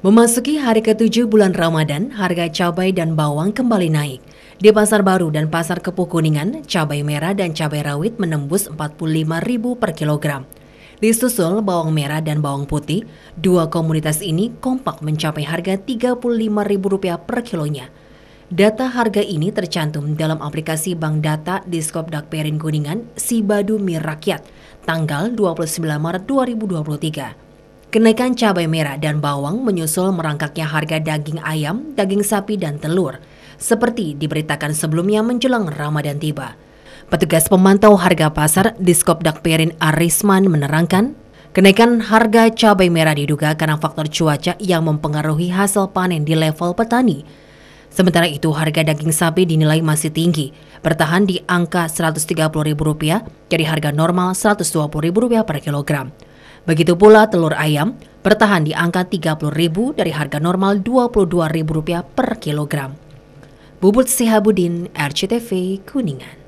Memasuki hari ke-7 bulan Ramadan, harga cabai dan bawang kembali naik. Di Pasar Baru dan Pasar Kepuh Kuningan, cabai merah dan cabai rawit menembus Rp45.000 per kilogram. Disusul bawang merah dan bawang putih, dua komunitas ini kompak mencapai harga Rp35.000 per kilonya. Data harga ini tercantum dalam aplikasi Bank Data di Skopdak Perin Kuningan, Sibadu Mirakyat, tanggal 29 Maret 2023. Kenaikan cabai merah dan bawang menyusul merangkaknya harga daging ayam, daging sapi, dan telur, seperti diberitakan sebelumnya menjelang Ramadan tiba. Petugas pemantau harga pasar di Skopdak Arisman menerangkan, kenaikan harga cabai merah diduga karena faktor cuaca yang mempengaruhi hasil panen di level petani. Sementara itu harga daging sapi dinilai masih tinggi, bertahan di angka Rp130.000 dari harga normal Rp120.000 per kilogram. Begitu pula telur ayam bertahan di angka Rp30.000 dari harga normal Rp22.000 per kilogram. Bubut Sihabudin, RCTV, Kuningan.